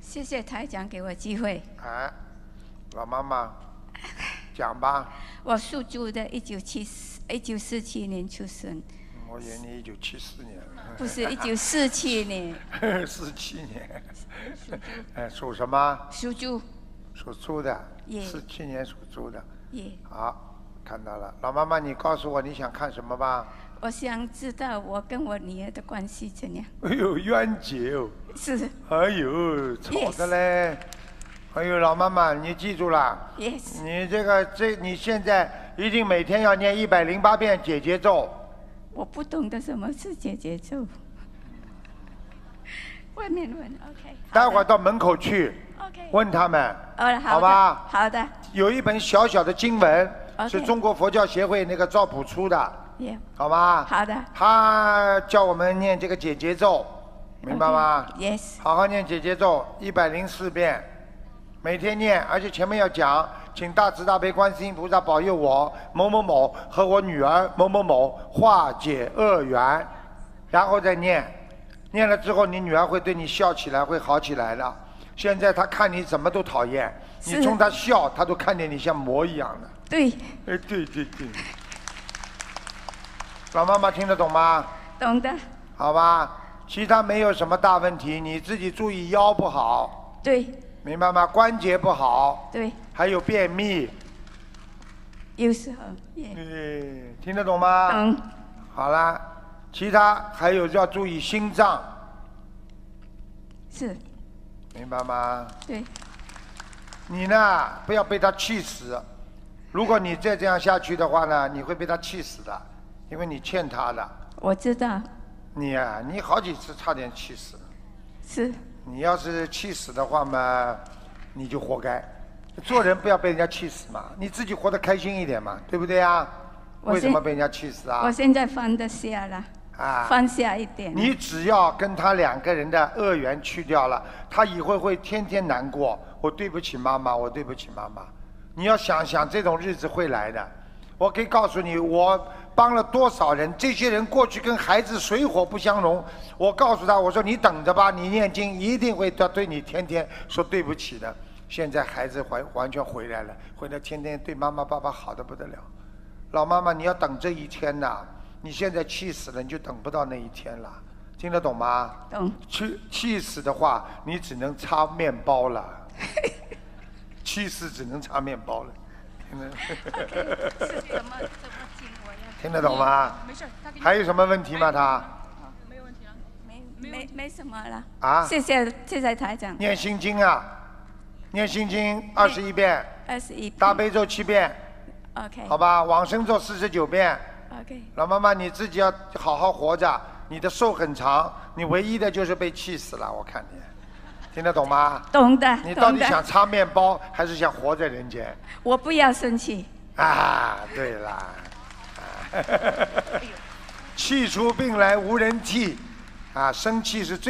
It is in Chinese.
谢谢台长给我机会。哎，老妈妈，讲吧。我属猪的，一九七四，一九四七年出生。我一你一九七四年。不是一九 四七年。四七年。哎，属什么？属猪。属猪的。四七年属猪的。好。看到了，老妈妈，你告诉我你想看什么吧。我想知道我跟我女儿的关系怎样。哎呦，冤结哦。是。哎呦，吵的嘞。哎呦，老妈妈，你记住了。yes。你这个这，你现在一定每天要念一百零八遍解结咒。我不懂得什么是解结咒。外面问，OK。待会儿到门口去。OK。问他们。o 好吧。好的。有一本小小的经文。是中国佛教协会那个赵朴初的，好吗？好的。他教我们念这个解结咒，明白吗？yes。好好念解结咒，一百零四遍，每天念，而且前面要讲，请大慈大悲观世音菩萨保佑我某某某和我女儿某某某化解恶缘，然后再念，念了之后，你女儿会对你笑起来，会好起来的。现在他看你怎么都讨厌，你冲他笑，他都看见你像魔一样的。对。哎，对对对。老妈妈听得懂吗？懂的。好吧，其他没有什么大问题，你自己注意腰不好。对。明白吗？关节不好。对。还有便秘。有时候。对，听得懂吗？嗯。好啦，其他还有要注意心脏。是。明白吗？对。你呢，不要被他气死。如果你再这样下去的话呢，你会被他气死的，因为你欠他的。我知道。你啊，你好几次差点气死。是。你要是气死的话嘛，你就活该。做人不要被人家气死嘛，你自己活得开心一点嘛，对不对啊？为什么被人家气死啊？我现在放得下了。放下一点，你只要跟他两个人的恶缘去掉了，他以后会天天难过。我对不起妈妈，我对不起妈妈。你要想想，这种日子会来的。我可以告诉你，我帮了多少人？这些人过去跟孩子水火不相容。我告诉他，我说你等着吧，你念经一定会他对你天天说对不起的。现在孩子完完全回来了，回来天天对妈妈爸爸好的不得了。老妈妈，你要等这一天呐。你现在气死了，你就等不到那一天了，听得懂吗？懂。气气死的话，你只能擦面包了。气死只能擦面包了，听得懂吗？听得懂吗？没事，还有什么问题吗？他？没有问题了，没没没什么了。啊？谢谢谢谢台长。念心经啊，念心经二十一遍。二十一。大悲咒七遍。OK。好吧，往生咒四十九遍。老妈妈，你自己要好好活着。你的寿很长，你唯一的就是被气死了。我看你听得懂吗？懂的。你到底想擦面包，还是想活在人间？我不要生气。啊，对了，气出病来无人替，啊，生气是最。